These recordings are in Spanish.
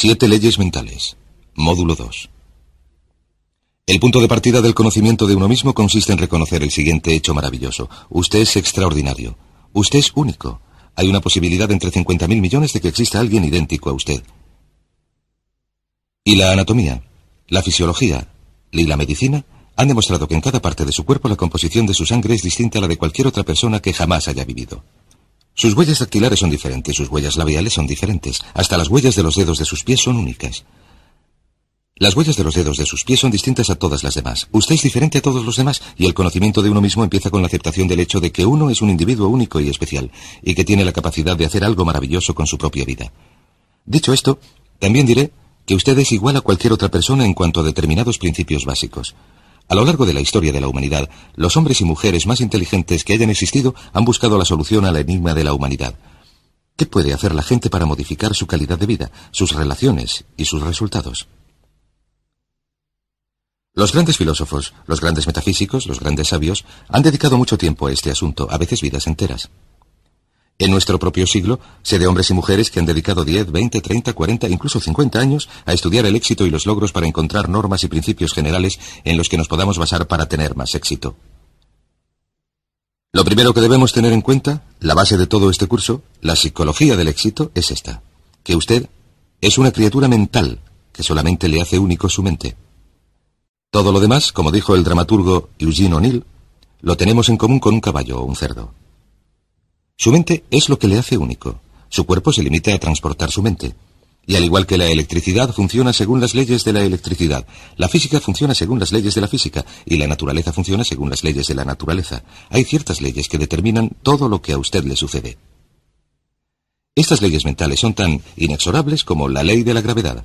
Siete leyes mentales. Módulo 2. El punto de partida del conocimiento de uno mismo consiste en reconocer el siguiente hecho maravilloso. Usted es extraordinario. Usted es único. Hay una posibilidad entre 50.000 millones de que exista alguien idéntico a usted. Y la anatomía, la fisiología y la medicina han demostrado que en cada parte de su cuerpo la composición de su sangre es distinta a la de cualquier otra persona que jamás haya vivido. Sus huellas dactilares son diferentes, sus huellas labiales son diferentes, hasta las huellas de los dedos de sus pies son únicas. Las huellas de los dedos de sus pies son distintas a todas las demás. Usted es diferente a todos los demás y el conocimiento de uno mismo empieza con la aceptación del hecho de que uno es un individuo único y especial y que tiene la capacidad de hacer algo maravilloso con su propia vida. Dicho esto, también diré que usted es igual a cualquier otra persona en cuanto a determinados principios básicos. A lo largo de la historia de la humanidad, los hombres y mujeres más inteligentes que hayan existido han buscado la solución al enigma de la humanidad. ¿Qué puede hacer la gente para modificar su calidad de vida, sus relaciones y sus resultados? Los grandes filósofos, los grandes metafísicos, los grandes sabios, han dedicado mucho tiempo a este asunto, a veces vidas enteras. En nuestro propio siglo, sé de hombres y mujeres que han dedicado 10, 20, 30, 40, incluso 50 años a estudiar el éxito y los logros para encontrar normas y principios generales en los que nos podamos basar para tener más éxito. Lo primero que debemos tener en cuenta, la base de todo este curso, la psicología del éxito, es esta, que usted es una criatura mental que solamente le hace único su mente. Todo lo demás, como dijo el dramaturgo Eugene O'Neill, lo tenemos en común con un caballo o un cerdo. Su mente es lo que le hace único. Su cuerpo se limita a transportar su mente. Y al igual que la electricidad funciona según las leyes de la electricidad, la física funciona según las leyes de la física y la naturaleza funciona según las leyes de la naturaleza. Hay ciertas leyes que determinan todo lo que a usted le sucede. Estas leyes mentales son tan inexorables como la ley de la gravedad.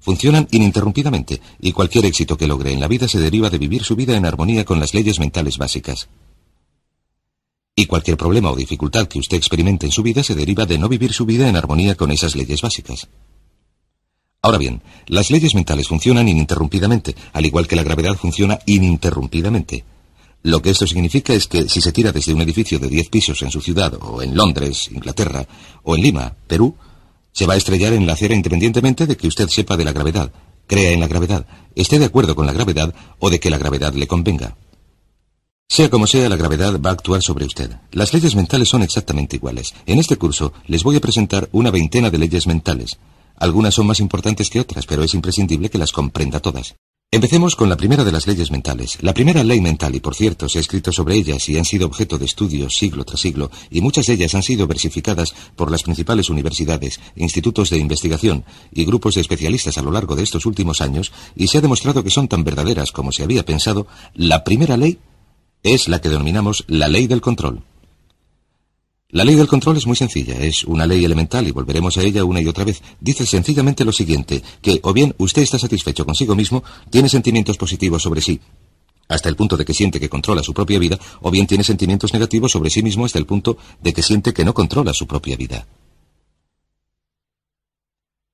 Funcionan ininterrumpidamente y cualquier éxito que logre en la vida se deriva de vivir su vida en armonía con las leyes mentales básicas. Y cualquier problema o dificultad que usted experimente en su vida se deriva de no vivir su vida en armonía con esas leyes básicas. Ahora bien, las leyes mentales funcionan ininterrumpidamente, al igual que la gravedad funciona ininterrumpidamente. Lo que esto significa es que si se tira desde un edificio de 10 pisos en su ciudad, o en Londres, Inglaterra, o en Lima, Perú, se va a estrellar en la acera independientemente de que usted sepa de la gravedad, crea en la gravedad, esté de acuerdo con la gravedad o de que la gravedad le convenga. Sea como sea, la gravedad va a actuar sobre usted. Las leyes mentales son exactamente iguales. En este curso les voy a presentar una veintena de leyes mentales. Algunas son más importantes que otras, pero es imprescindible que las comprenda todas. Empecemos con la primera de las leyes mentales. La primera ley mental, y por cierto, se ha escrito sobre ellas y han sido objeto de estudios siglo tras siglo, y muchas de ellas han sido versificadas por las principales universidades, institutos de investigación y grupos de especialistas a lo largo de estos últimos años, y se ha demostrado que son tan verdaderas como se había pensado, la primera ley es la que denominamos la ley del control. La ley del control es muy sencilla, es una ley elemental y volveremos a ella una y otra vez. Dice sencillamente lo siguiente, que o bien usted está satisfecho consigo mismo, tiene sentimientos positivos sobre sí, hasta el punto de que siente que controla su propia vida, o bien tiene sentimientos negativos sobre sí mismo hasta el punto de que siente que no controla su propia vida.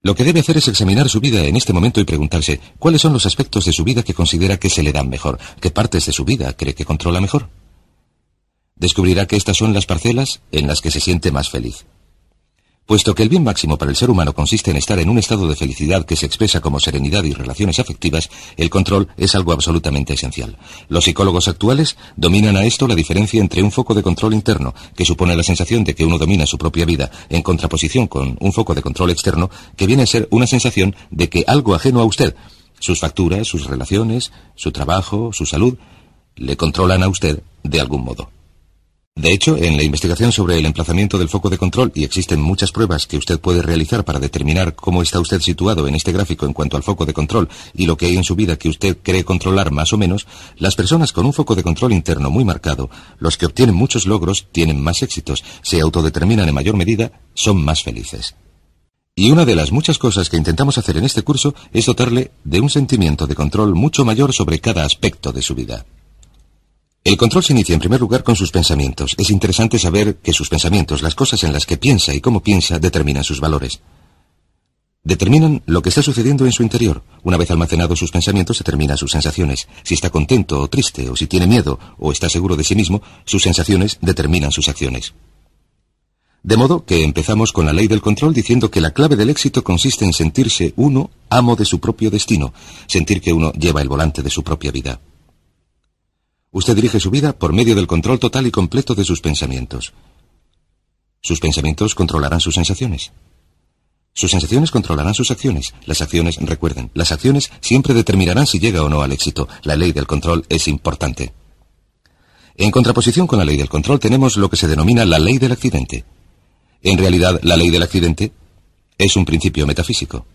Lo que debe hacer es examinar su vida en este momento y preguntarse cuáles son los aspectos de su vida que considera que se le dan mejor, qué partes de su vida cree que controla mejor. Descubrirá que estas son las parcelas en las que se siente más feliz puesto que el bien máximo para el ser humano consiste en estar en un estado de felicidad que se expresa como serenidad y relaciones afectivas, el control es algo absolutamente esencial. Los psicólogos actuales dominan a esto la diferencia entre un foco de control interno, que supone la sensación de que uno domina su propia vida, en contraposición con un foco de control externo, que viene a ser una sensación de que algo ajeno a usted, sus facturas, sus relaciones, su trabajo, su salud, le controlan a usted de algún modo. De hecho, en la investigación sobre el emplazamiento del foco de control, y existen muchas pruebas que usted puede realizar para determinar cómo está usted situado en este gráfico en cuanto al foco de control y lo que hay en su vida que usted cree controlar más o menos, las personas con un foco de control interno muy marcado, los que obtienen muchos logros, tienen más éxitos, se autodeterminan en mayor medida, son más felices. Y una de las muchas cosas que intentamos hacer en este curso es dotarle de un sentimiento de control mucho mayor sobre cada aspecto de su vida. El control se inicia en primer lugar con sus pensamientos. Es interesante saber que sus pensamientos, las cosas en las que piensa y cómo piensa, determinan sus valores. Determinan lo que está sucediendo en su interior. Una vez almacenados sus pensamientos, determina sus sensaciones. Si está contento o triste, o si tiene miedo, o está seguro de sí mismo, sus sensaciones determinan sus acciones. De modo que empezamos con la ley del control diciendo que la clave del éxito consiste en sentirse uno amo de su propio destino, sentir que uno lleva el volante de su propia vida. Usted dirige su vida por medio del control total y completo de sus pensamientos. Sus pensamientos controlarán sus sensaciones. Sus sensaciones controlarán sus acciones. Las acciones, recuerden, las acciones siempre determinarán si llega o no al éxito. La ley del control es importante. En contraposición con la ley del control tenemos lo que se denomina la ley del accidente. En realidad, la ley del accidente es un principio metafísico.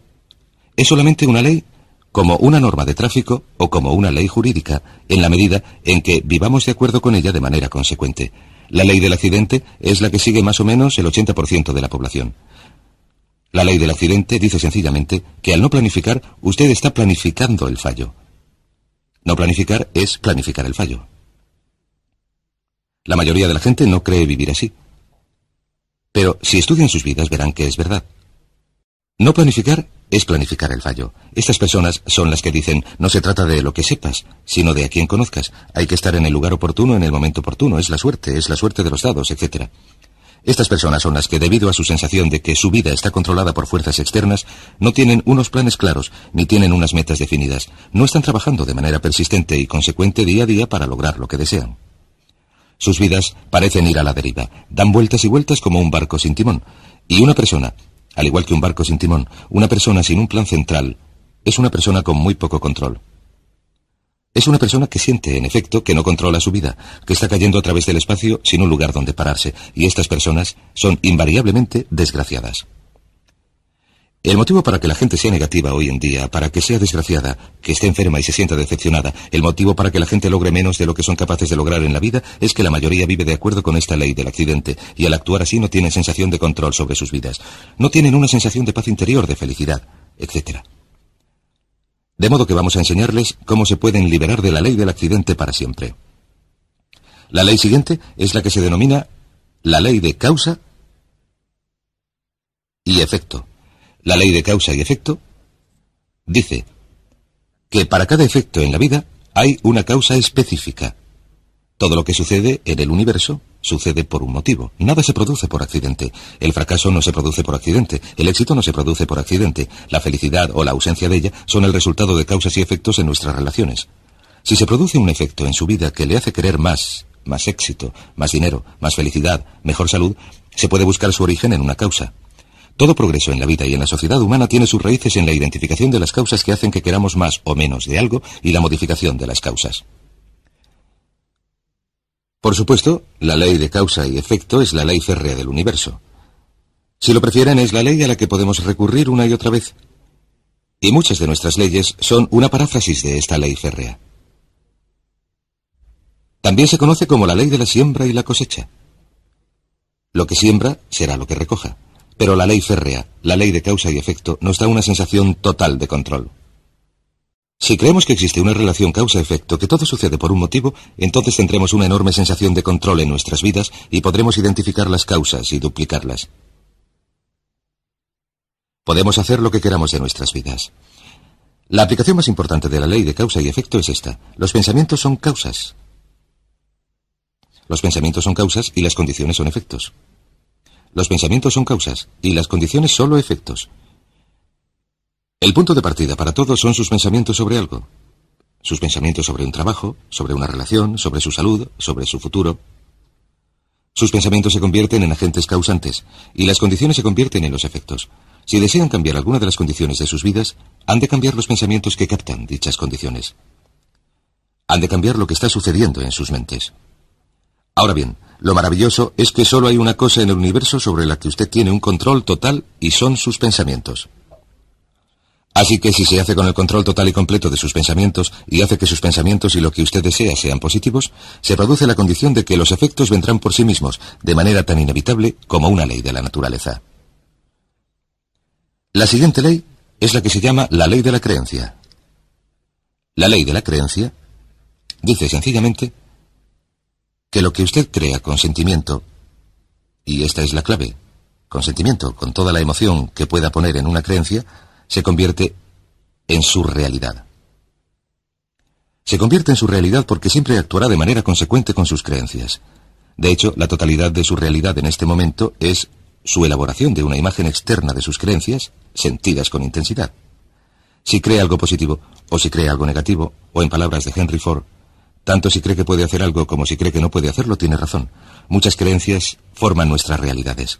Es solamente una ley como una norma de tráfico o como una ley jurídica, en la medida en que vivamos de acuerdo con ella de manera consecuente. La ley del accidente es la que sigue más o menos el 80% de la población. La ley del accidente dice sencillamente que al no planificar, usted está planificando el fallo. No planificar es planificar el fallo. La mayoría de la gente no cree vivir así. Pero si estudian sus vidas verán que es verdad. No planificar es planificar el fallo. Estas personas son las que dicen, no se trata de lo que sepas, sino de a quién conozcas. Hay que estar en el lugar oportuno en el momento oportuno. Es la suerte, es la suerte de los dados, etc. Estas personas son las que, debido a su sensación de que su vida está controlada por fuerzas externas, no tienen unos planes claros, ni tienen unas metas definidas. No están trabajando de manera persistente y consecuente día a día para lograr lo que desean. Sus vidas parecen ir a la deriva, dan vueltas y vueltas como un barco sin timón. Y una persona al igual que un barco sin timón, una persona sin un plan central es una persona con muy poco control. Es una persona que siente, en efecto, que no controla su vida, que está cayendo a través del espacio sin un lugar donde pararse, y estas personas son invariablemente desgraciadas. El motivo para que la gente sea negativa hoy en día, para que sea desgraciada, que esté enferma y se sienta decepcionada, el motivo para que la gente logre menos de lo que son capaces de lograr en la vida es que la mayoría vive de acuerdo con esta ley del accidente y al actuar así no tienen sensación de control sobre sus vidas, no tienen una sensación de paz interior, de felicidad, etc. De modo que vamos a enseñarles cómo se pueden liberar de la ley del accidente para siempre. La ley siguiente es la que se denomina la ley de causa y efecto la ley de causa y efecto, dice que para cada efecto en la vida hay una causa específica. Todo lo que sucede en el universo sucede por un motivo. Nada se produce por accidente. El fracaso no se produce por accidente. El éxito no se produce por accidente. La felicidad o la ausencia de ella son el resultado de causas y efectos en nuestras relaciones. Si se produce un efecto en su vida que le hace querer más, más éxito, más dinero, más felicidad, mejor salud, se puede buscar su origen en una causa. Todo progreso en la vida y en la sociedad humana tiene sus raíces en la identificación de las causas que hacen que queramos más o menos de algo y la modificación de las causas. Por supuesto, la ley de causa y efecto es la ley férrea del universo. Si lo prefieren, es la ley a la que podemos recurrir una y otra vez. Y muchas de nuestras leyes son una paráfrasis de esta ley férrea. También se conoce como la ley de la siembra y la cosecha. Lo que siembra será lo que recoja. Pero la ley férrea, la ley de causa y efecto, nos da una sensación total de control. Si creemos que existe una relación causa-efecto, que todo sucede por un motivo, entonces tendremos una enorme sensación de control en nuestras vidas y podremos identificar las causas y duplicarlas. Podemos hacer lo que queramos de nuestras vidas. La aplicación más importante de la ley de causa y efecto es esta. Los pensamientos son causas. Los pensamientos son causas y las condiciones son efectos. Los pensamientos son causas y las condiciones solo efectos. El punto de partida para todos son sus pensamientos sobre algo. Sus pensamientos sobre un trabajo, sobre una relación, sobre su salud, sobre su futuro. Sus pensamientos se convierten en agentes causantes y las condiciones se convierten en los efectos. Si desean cambiar alguna de las condiciones de sus vidas, han de cambiar los pensamientos que captan dichas condiciones. Han de cambiar lo que está sucediendo en sus mentes. Ahora bien, lo maravilloso es que solo hay una cosa en el universo sobre la que usted tiene un control total y son sus pensamientos. Así que si se hace con el control total y completo de sus pensamientos y hace que sus pensamientos y lo que usted desea sean positivos, se produce la condición de que los efectos vendrán por sí mismos, de manera tan inevitable como una ley de la naturaleza. La siguiente ley es la que se llama la ley de la creencia. La ley de la creencia dice sencillamente que lo que usted crea con sentimiento, y esta es la clave, con sentimiento, con toda la emoción que pueda poner en una creencia, se convierte en su realidad. Se convierte en su realidad porque siempre actuará de manera consecuente con sus creencias. De hecho, la totalidad de su realidad en este momento es su elaboración de una imagen externa de sus creencias, sentidas con intensidad. Si cree algo positivo, o si cree algo negativo, o en palabras de Henry Ford, tanto si cree que puede hacer algo como si cree que no puede hacerlo, tiene razón. Muchas creencias forman nuestras realidades.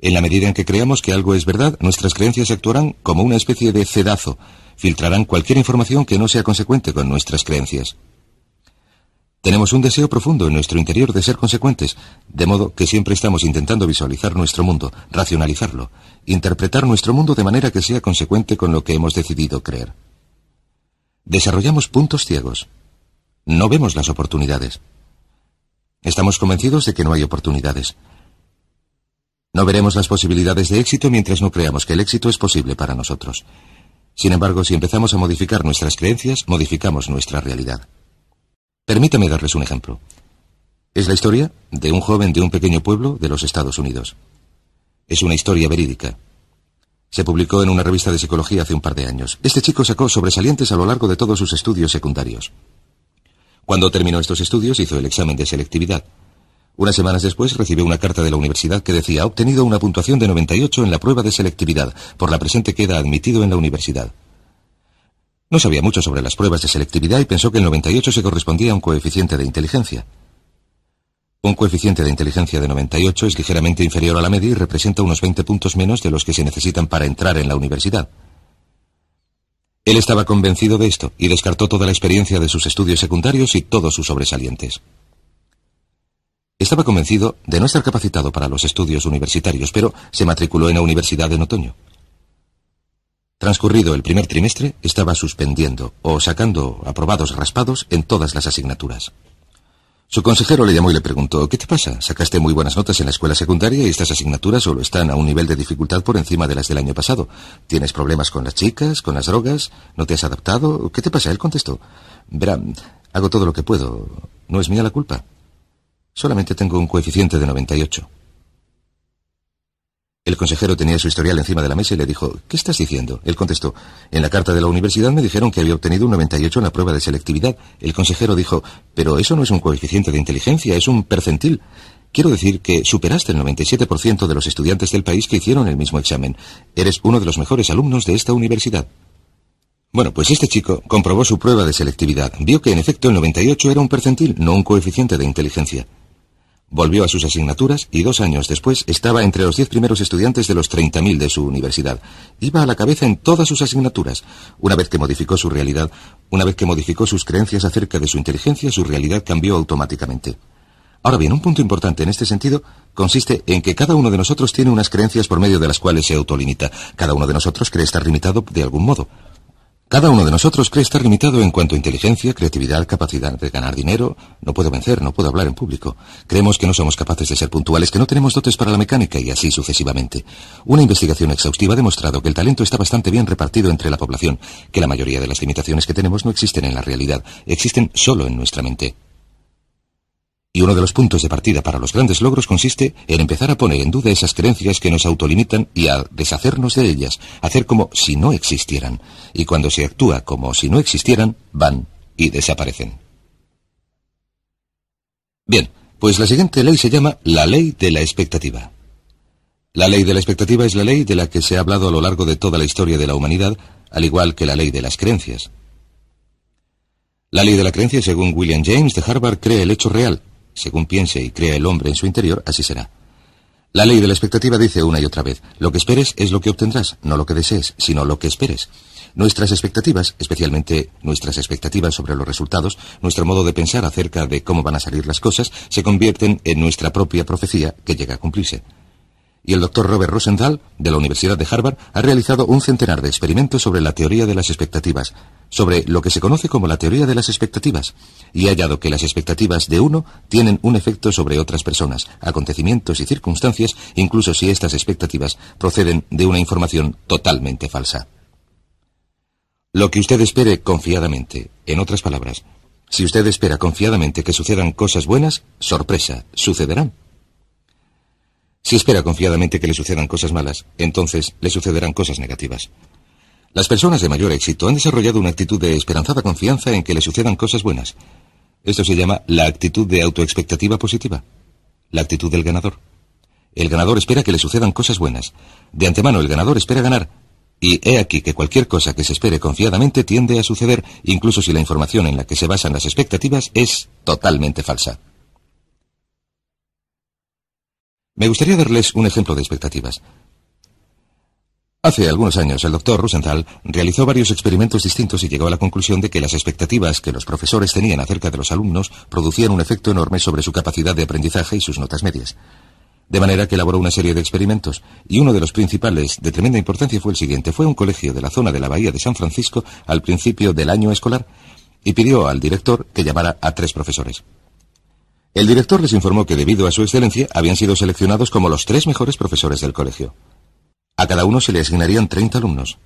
En la medida en que creamos que algo es verdad, nuestras creencias actuarán como una especie de cedazo, filtrarán cualquier información que no sea consecuente con nuestras creencias. Tenemos un deseo profundo en nuestro interior de ser consecuentes, de modo que siempre estamos intentando visualizar nuestro mundo, racionalizarlo, interpretar nuestro mundo de manera que sea consecuente con lo que hemos decidido creer. Desarrollamos puntos ciegos, no vemos las oportunidades. Estamos convencidos de que no hay oportunidades. No veremos las posibilidades de éxito mientras no creamos que el éxito es posible para nosotros. Sin embargo, si empezamos a modificar nuestras creencias, modificamos nuestra realidad. Permítame darles un ejemplo. Es la historia de un joven de un pequeño pueblo de los Estados Unidos. Es una historia verídica. Se publicó en una revista de psicología hace un par de años. Este chico sacó sobresalientes a lo largo de todos sus estudios secundarios. Cuando terminó estos estudios hizo el examen de selectividad. Unas semanas después recibió una carta de la universidad que decía ha obtenido una puntuación de 98 en la prueba de selectividad, por la presente queda admitido en la universidad. No sabía mucho sobre las pruebas de selectividad y pensó que el 98 se correspondía a un coeficiente de inteligencia. Un coeficiente de inteligencia de 98 es ligeramente inferior a la media y representa unos 20 puntos menos de los que se necesitan para entrar en la universidad. Él estaba convencido de esto y descartó toda la experiencia de sus estudios secundarios y todos sus sobresalientes. Estaba convencido de no estar capacitado para los estudios universitarios, pero se matriculó en la universidad en otoño. Transcurrido el primer trimestre, estaba suspendiendo o sacando aprobados raspados en todas las asignaturas. Su consejero le llamó y le preguntó, ¿qué te pasa? ¿Sacaste muy buenas notas en la escuela secundaria y estas asignaturas solo están a un nivel de dificultad por encima de las del año pasado? ¿Tienes problemas con las chicas, con las drogas? ¿No te has adaptado? ¿Qué te pasa? Él contestó, verá, hago todo lo que puedo. No es mía la culpa. Solamente tengo un coeficiente de 98. El consejero tenía su historial encima de la mesa y le dijo, ¿qué estás diciendo? Él contestó, en la carta de la universidad me dijeron que había obtenido un 98 en la prueba de selectividad. El consejero dijo, pero eso no es un coeficiente de inteligencia, es un percentil. Quiero decir que superaste el 97% de los estudiantes del país que hicieron el mismo examen. Eres uno de los mejores alumnos de esta universidad. Bueno, pues este chico comprobó su prueba de selectividad. Vio que en efecto el 98 era un percentil, no un coeficiente de inteligencia. Volvió a sus asignaturas y dos años después estaba entre los diez primeros estudiantes de los 30.000 de su universidad. Iba a la cabeza en todas sus asignaturas. Una vez que modificó su realidad, una vez que modificó sus creencias acerca de su inteligencia, su realidad cambió automáticamente. Ahora bien, un punto importante en este sentido consiste en que cada uno de nosotros tiene unas creencias por medio de las cuales se autolimita. Cada uno de nosotros cree estar limitado de algún modo. Cada uno de nosotros cree estar limitado en cuanto a inteligencia, creatividad, capacidad de ganar dinero. No puedo vencer, no puedo hablar en público. Creemos que no somos capaces de ser puntuales, que no tenemos dotes para la mecánica y así sucesivamente. Una investigación exhaustiva ha demostrado que el talento está bastante bien repartido entre la población, que la mayoría de las limitaciones que tenemos no existen en la realidad, existen solo en nuestra mente. Y uno de los puntos de partida para los grandes logros consiste en empezar a poner en duda esas creencias que nos autolimitan y a deshacernos de ellas, hacer como si no existieran. Y cuando se actúa como si no existieran, van y desaparecen. Bien, pues la siguiente ley se llama la ley de la expectativa. La ley de la expectativa es la ley de la que se ha hablado a lo largo de toda la historia de la humanidad, al igual que la ley de las creencias. La ley de la creencia, según William James de Harvard, cree el hecho real, según piense y crea el hombre en su interior, así será. La ley de la expectativa dice una y otra vez, lo que esperes es lo que obtendrás, no lo que desees, sino lo que esperes. Nuestras expectativas, especialmente nuestras expectativas sobre los resultados, nuestro modo de pensar acerca de cómo van a salir las cosas, se convierten en nuestra propia profecía que llega a cumplirse y el doctor Robert Rosenthal, de la Universidad de Harvard, ha realizado un centenar de experimentos sobre la teoría de las expectativas, sobre lo que se conoce como la teoría de las expectativas, y ha hallado que las expectativas de uno tienen un efecto sobre otras personas, acontecimientos y circunstancias, incluso si estas expectativas proceden de una información totalmente falsa. Lo que usted espere confiadamente, en otras palabras, si usted espera confiadamente que sucedan cosas buenas, sorpresa, sucederán. Si espera confiadamente que le sucedan cosas malas, entonces le sucederán cosas negativas. Las personas de mayor éxito han desarrollado una actitud de esperanzada confianza en que le sucedan cosas buenas. Esto se llama la actitud de autoexpectativa positiva, la actitud del ganador. El ganador espera que le sucedan cosas buenas. De antemano el ganador espera ganar. Y he aquí que cualquier cosa que se espere confiadamente tiende a suceder, incluso si la información en la que se basan las expectativas es totalmente falsa. Me gustaría darles un ejemplo de expectativas. Hace algunos años, el doctor Rosenthal realizó varios experimentos distintos y llegó a la conclusión de que las expectativas que los profesores tenían acerca de los alumnos producían un efecto enorme sobre su capacidad de aprendizaje y sus notas medias. De manera que elaboró una serie de experimentos, y uno de los principales de tremenda importancia fue el siguiente. Fue un colegio de la zona de la Bahía de San Francisco al principio del año escolar y pidió al director que llamara a tres profesores. El director les informó que debido a su excelencia habían sido seleccionados como los tres mejores profesores del colegio. A cada uno se le asignarían 30 alumnos.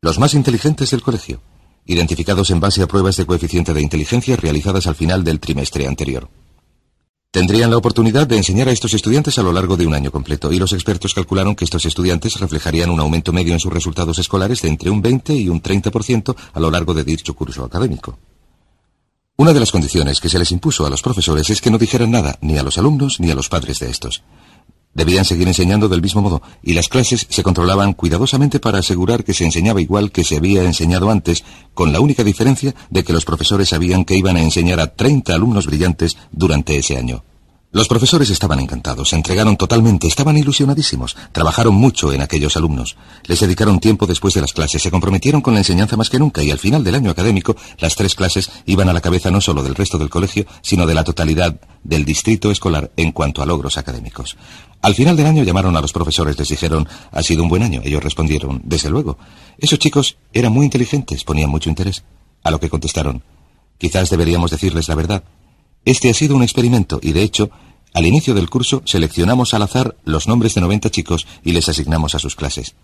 Los más inteligentes del colegio, identificados en base a pruebas de coeficiente de inteligencia realizadas al final del trimestre anterior. Tendrían la oportunidad de enseñar a estos estudiantes a lo largo de un año completo y los expertos calcularon que estos estudiantes reflejarían un aumento medio en sus resultados escolares de entre un 20 y un 30% a lo largo de dicho curso académico. Una de las condiciones que se les impuso a los profesores es que no dijeran nada ni a los alumnos ni a los padres de estos. Debían seguir enseñando del mismo modo, y las clases se controlaban cuidadosamente para asegurar que se enseñaba igual que se había enseñado antes, con la única diferencia de que los profesores sabían que iban a enseñar a 30 alumnos brillantes durante ese año. Los profesores estaban encantados, se entregaron totalmente, estaban ilusionadísimos, trabajaron mucho en aquellos alumnos, les dedicaron tiempo después de las clases, se comprometieron con la enseñanza más que nunca y al final del año académico las tres clases iban a la cabeza no solo del resto del colegio, sino de la totalidad del distrito escolar en cuanto a logros académicos. Al final del año llamaron a los profesores, les dijeron, ha sido un buen año. Ellos respondieron, desde luego. Esos chicos eran muy inteligentes, ponían mucho interés. A lo que contestaron, quizás deberíamos decirles la verdad. Este ha sido un experimento y, de hecho, al inicio del curso seleccionamos al azar los nombres de 90 chicos y les asignamos a sus clases.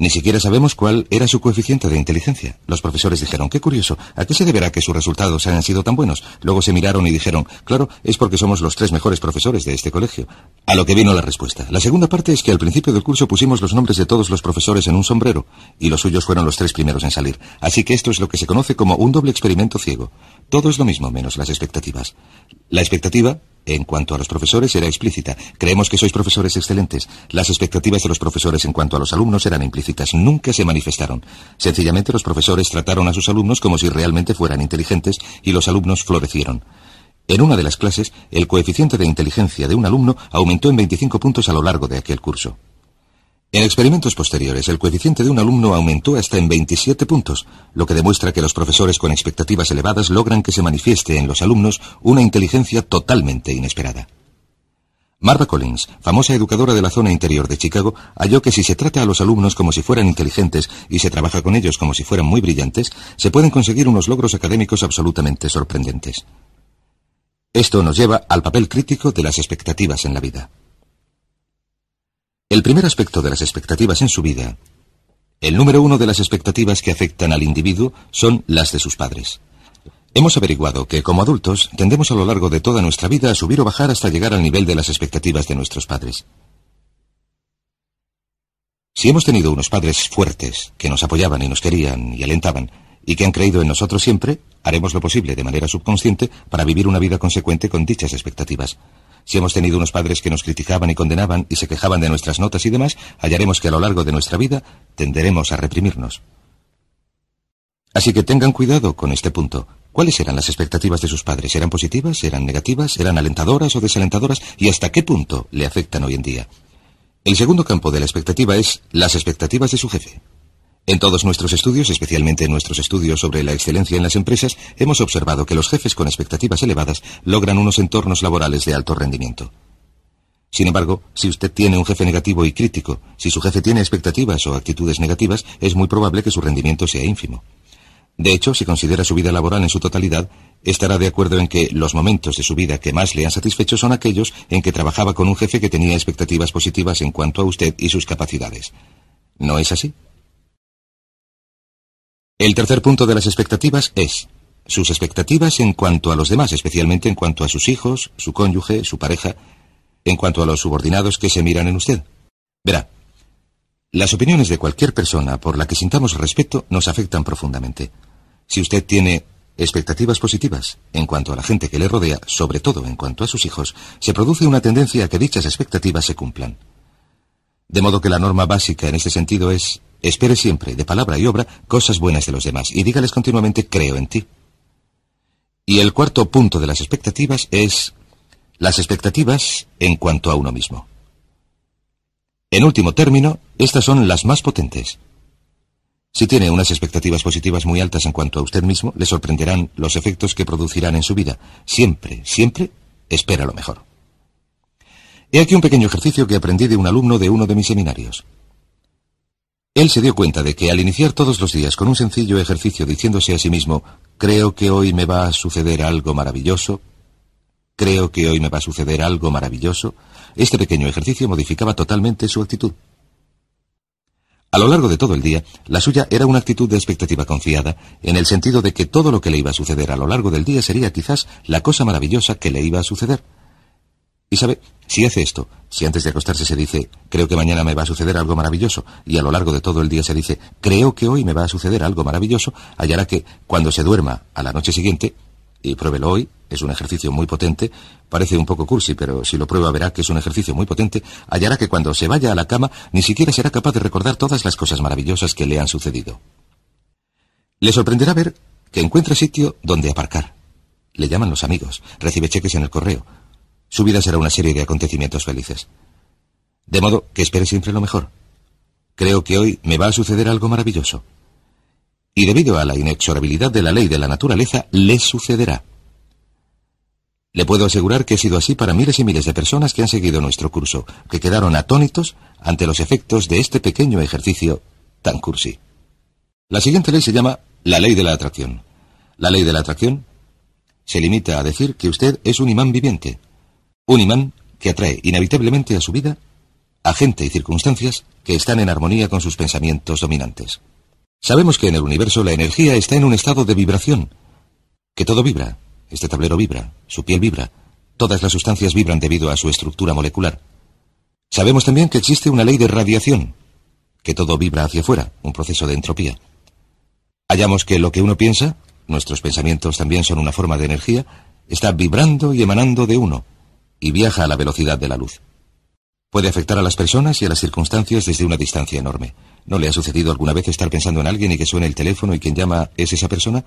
Ni siquiera sabemos cuál era su coeficiente de inteligencia. Los profesores dijeron, qué curioso, ¿a qué se deberá que sus resultados hayan sido tan buenos? Luego se miraron y dijeron, claro, es porque somos los tres mejores profesores de este colegio. A lo que vino la respuesta. La segunda parte es que al principio del curso pusimos los nombres de todos los profesores en un sombrero, y los suyos fueron los tres primeros en salir. Así que esto es lo que se conoce como un doble experimento ciego. Todo es lo mismo menos las expectativas. La expectativa en cuanto a los profesores, era explícita. Creemos que sois profesores excelentes. Las expectativas de los profesores en cuanto a los alumnos eran implícitas. Nunca se manifestaron. Sencillamente los profesores trataron a sus alumnos como si realmente fueran inteligentes y los alumnos florecieron. En una de las clases, el coeficiente de inteligencia de un alumno aumentó en 25 puntos a lo largo de aquel curso. En experimentos posteriores, el coeficiente de un alumno aumentó hasta en 27 puntos, lo que demuestra que los profesores con expectativas elevadas logran que se manifieste en los alumnos una inteligencia totalmente inesperada. Marva Collins, famosa educadora de la zona interior de Chicago, halló que si se trata a los alumnos como si fueran inteligentes y se trabaja con ellos como si fueran muy brillantes, se pueden conseguir unos logros académicos absolutamente sorprendentes. Esto nos lleva al papel crítico de las expectativas en la vida. El primer aspecto de las expectativas en su vida, el número uno de las expectativas que afectan al individuo son las de sus padres. Hemos averiguado que como adultos tendemos a lo largo de toda nuestra vida a subir o bajar hasta llegar al nivel de las expectativas de nuestros padres. Si hemos tenido unos padres fuertes, que nos apoyaban y nos querían y alentaban, y que han creído en nosotros siempre, haremos lo posible de manera subconsciente para vivir una vida consecuente con dichas expectativas. Si hemos tenido unos padres que nos criticaban y condenaban y se quejaban de nuestras notas y demás, hallaremos que a lo largo de nuestra vida tenderemos a reprimirnos. Así que tengan cuidado con este punto. ¿Cuáles eran las expectativas de sus padres? ¿Eran positivas? ¿Eran negativas? ¿Eran alentadoras o desalentadoras? ¿Y hasta qué punto le afectan hoy en día? El segundo campo de la expectativa es las expectativas de su jefe. En todos nuestros estudios, especialmente en nuestros estudios sobre la excelencia en las empresas, hemos observado que los jefes con expectativas elevadas logran unos entornos laborales de alto rendimiento. Sin embargo, si usted tiene un jefe negativo y crítico, si su jefe tiene expectativas o actitudes negativas, es muy probable que su rendimiento sea ínfimo. De hecho, si considera su vida laboral en su totalidad, estará de acuerdo en que los momentos de su vida que más le han satisfecho son aquellos en que trabajaba con un jefe que tenía expectativas positivas en cuanto a usted y sus capacidades. ¿No es así? El tercer punto de las expectativas es sus expectativas en cuanto a los demás, especialmente en cuanto a sus hijos, su cónyuge, su pareja, en cuanto a los subordinados que se miran en usted. Verá, las opiniones de cualquier persona por la que sintamos respeto nos afectan profundamente. Si usted tiene expectativas positivas en cuanto a la gente que le rodea, sobre todo en cuanto a sus hijos, se produce una tendencia a que dichas expectativas se cumplan. De modo que la norma básica en este sentido es Espere siempre, de palabra y obra, cosas buenas de los demás y dígales continuamente creo en ti. Y el cuarto punto de las expectativas es las expectativas en cuanto a uno mismo. En último término, estas son las más potentes. Si tiene unas expectativas positivas muy altas en cuanto a usted mismo, le sorprenderán los efectos que producirán en su vida. Siempre, siempre, espera lo mejor. He aquí un pequeño ejercicio que aprendí de un alumno de uno de mis seminarios. Él se dio cuenta de que al iniciar todos los días con un sencillo ejercicio diciéndose a sí mismo, creo que hoy me va a suceder algo maravilloso, creo que hoy me va a suceder algo maravilloso, este pequeño ejercicio modificaba totalmente su actitud. A lo largo de todo el día, la suya era una actitud de expectativa confiada, en el sentido de que todo lo que le iba a suceder a lo largo del día sería quizás la cosa maravillosa que le iba a suceder. Y sabe, si hace esto, si antes de acostarse se dice, creo que mañana me va a suceder algo maravilloso, y a lo largo de todo el día se dice, creo que hoy me va a suceder algo maravilloso, hallará que cuando se duerma a la noche siguiente, y pruébelo hoy, es un ejercicio muy potente, parece un poco cursi, pero si lo prueba verá que es un ejercicio muy potente, hallará que cuando se vaya a la cama ni siquiera será capaz de recordar todas las cosas maravillosas que le han sucedido. Le sorprenderá ver que encuentra sitio donde aparcar. Le llaman los amigos, recibe cheques en el correo, su vida será una serie de acontecimientos felices. De modo que espere siempre lo mejor. Creo que hoy me va a suceder algo maravilloso. Y debido a la inexorabilidad de la ley de la naturaleza, le sucederá. Le puedo asegurar que he sido así para miles y miles de personas que han seguido nuestro curso, que quedaron atónitos ante los efectos de este pequeño ejercicio tan cursi. La siguiente ley se llama la ley de la atracción. La ley de la atracción se limita a decir que usted es un imán viviente, un imán que atrae inevitablemente a su vida a gente y circunstancias que están en armonía con sus pensamientos dominantes. Sabemos que en el universo la energía está en un estado de vibración, que todo vibra, este tablero vibra, su piel vibra, todas las sustancias vibran debido a su estructura molecular. Sabemos también que existe una ley de radiación, que todo vibra hacia afuera, un proceso de entropía. Hallamos que lo que uno piensa, nuestros pensamientos también son una forma de energía, está vibrando y emanando de uno, y viaja a la velocidad de la luz. Puede afectar a las personas y a las circunstancias desde una distancia enorme. ¿No le ha sucedido alguna vez estar pensando en alguien y que suene el teléfono y quien llama es esa persona?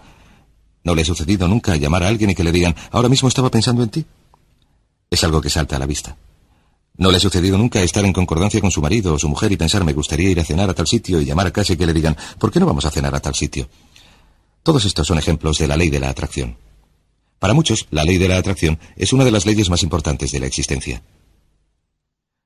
¿No le ha sucedido nunca llamar a alguien y que le digan, ahora mismo estaba pensando en ti? Es algo que salta a la vista. ¿No le ha sucedido nunca estar en concordancia con su marido o su mujer y pensar, me gustaría ir a cenar a tal sitio y llamar a casa y que le digan, ¿por qué no vamos a cenar a tal sitio? Todos estos son ejemplos de la ley de la atracción. Para muchos, la ley de la atracción es una de las leyes más importantes de la existencia.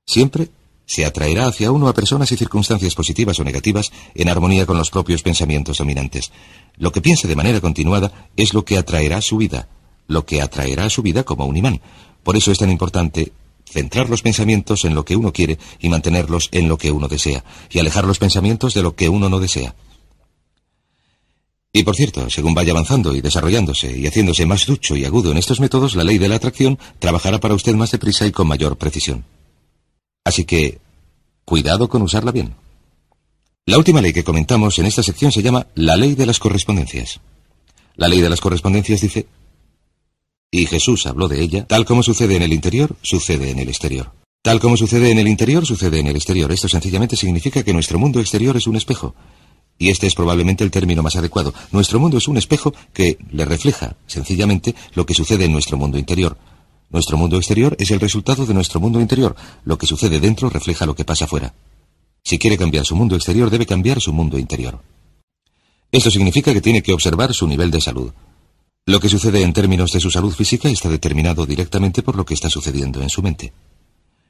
Siempre se atraerá hacia uno a personas y circunstancias positivas o negativas en armonía con los propios pensamientos dominantes. Lo que piense de manera continuada es lo que atraerá a su vida, lo que atraerá a su vida como un imán. Por eso es tan importante centrar los pensamientos en lo que uno quiere y mantenerlos en lo que uno desea, y alejar los pensamientos de lo que uno no desea. Y por cierto, según vaya avanzando y desarrollándose y haciéndose más ducho y agudo en estos métodos, la ley de la atracción trabajará para usted más deprisa y con mayor precisión. Así que, cuidado con usarla bien. La última ley que comentamos en esta sección se llama la ley de las correspondencias. La ley de las correspondencias dice, y Jesús habló de ella, tal como sucede en el interior, sucede en el exterior. Tal como sucede en el interior, sucede en el exterior. Esto sencillamente significa que nuestro mundo exterior es un espejo, y este es probablemente el término más adecuado. Nuestro mundo es un espejo que le refleja, sencillamente, lo que sucede en nuestro mundo interior. Nuestro mundo exterior es el resultado de nuestro mundo interior. Lo que sucede dentro refleja lo que pasa fuera. Si quiere cambiar su mundo exterior, debe cambiar su mundo interior. Esto significa que tiene que observar su nivel de salud. Lo que sucede en términos de su salud física está determinado directamente por lo que está sucediendo en su mente.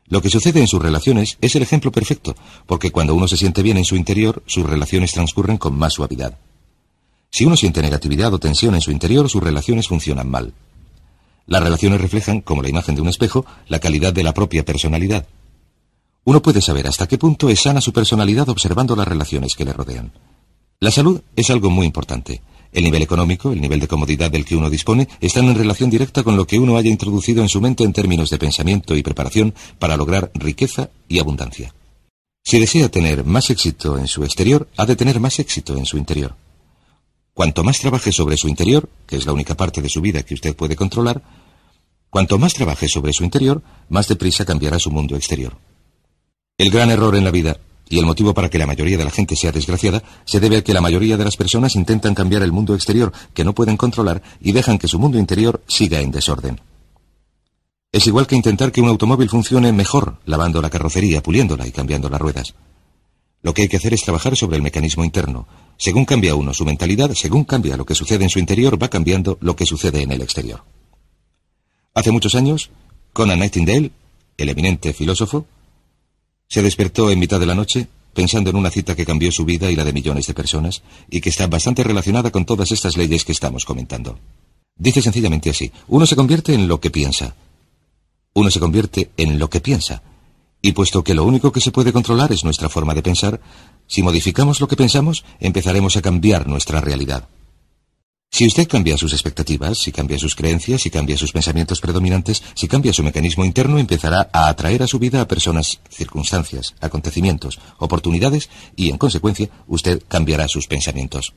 Lo que sucede en sus relaciones es el ejemplo perfecto, porque cuando uno se siente bien en su interior, sus relaciones transcurren con más suavidad. Si uno siente negatividad o tensión en su interior, sus relaciones funcionan mal. Las relaciones reflejan, como la imagen de un espejo, la calidad de la propia personalidad. Uno puede saber hasta qué punto es sana su personalidad observando las relaciones que le rodean. La salud es algo muy importante. El nivel económico, el nivel de comodidad del que uno dispone, están en relación directa con lo que uno haya introducido en su mente en términos de pensamiento y preparación para lograr riqueza y abundancia. Si desea tener más éxito en su exterior, ha de tener más éxito en su interior. Cuanto más trabaje sobre su interior, que es la única parte de su vida que usted puede controlar, cuanto más trabaje sobre su interior, más deprisa cambiará su mundo exterior. El gran error en la vida y el motivo para que la mayoría de la gente sea desgraciada se debe a que la mayoría de las personas intentan cambiar el mundo exterior que no pueden controlar y dejan que su mundo interior siga en desorden. Es igual que intentar que un automóvil funcione mejor lavando la carrocería, puliéndola y cambiando las ruedas. Lo que hay que hacer es trabajar sobre el mecanismo interno. Según cambia uno su mentalidad, según cambia lo que sucede en su interior, va cambiando lo que sucede en el exterior. Hace muchos años, Conan Nightingale, el eminente filósofo, se despertó en mitad de la noche pensando en una cita que cambió su vida y la de millones de personas y que está bastante relacionada con todas estas leyes que estamos comentando. Dice sencillamente así, uno se convierte en lo que piensa. Uno se convierte en lo que piensa. Y puesto que lo único que se puede controlar es nuestra forma de pensar, si modificamos lo que pensamos, empezaremos a cambiar nuestra realidad. Si usted cambia sus expectativas, si cambia sus creencias, si cambia sus pensamientos predominantes, si cambia su mecanismo interno, empezará a atraer a su vida a personas, circunstancias, acontecimientos, oportunidades y, en consecuencia, usted cambiará sus pensamientos.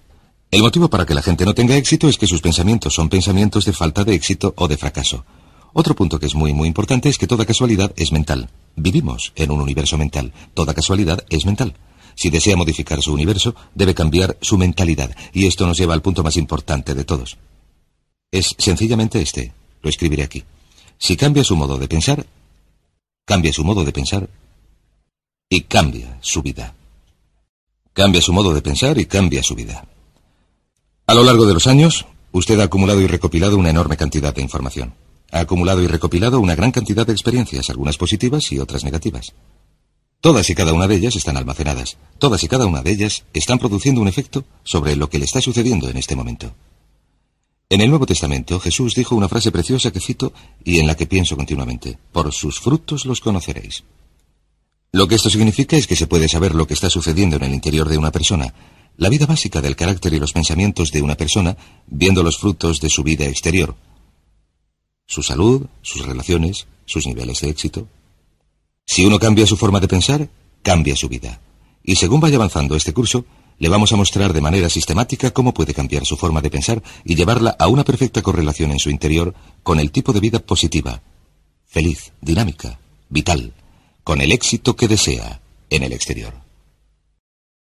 El motivo para que la gente no tenga éxito es que sus pensamientos son pensamientos de falta de éxito o de fracaso. Otro punto que es muy muy importante es que toda casualidad es mental. Vivimos en un universo mental. Toda casualidad es mental. Si desea modificar su universo, debe cambiar su mentalidad, y esto nos lleva al punto más importante de todos. Es sencillamente este, lo escribiré aquí. Si cambia su modo de pensar, cambia su modo de pensar y cambia su vida. Cambia su modo de pensar y cambia su vida. A lo largo de los años, usted ha acumulado y recopilado una enorme cantidad de información. Ha acumulado y recopilado una gran cantidad de experiencias, algunas positivas y otras negativas. Todas y cada una de ellas están almacenadas. Todas y cada una de ellas están produciendo un efecto sobre lo que le está sucediendo en este momento. En el Nuevo Testamento Jesús dijo una frase preciosa que cito y en la que pienso continuamente. Por sus frutos los conoceréis. Lo que esto significa es que se puede saber lo que está sucediendo en el interior de una persona, la vida básica del carácter y los pensamientos de una persona, viendo los frutos de su vida exterior, su salud, sus relaciones, sus niveles de éxito, si uno cambia su forma de pensar, cambia su vida. Y según vaya avanzando este curso, le vamos a mostrar de manera sistemática cómo puede cambiar su forma de pensar y llevarla a una perfecta correlación en su interior con el tipo de vida positiva, feliz, dinámica, vital, con el éxito que desea en el exterior.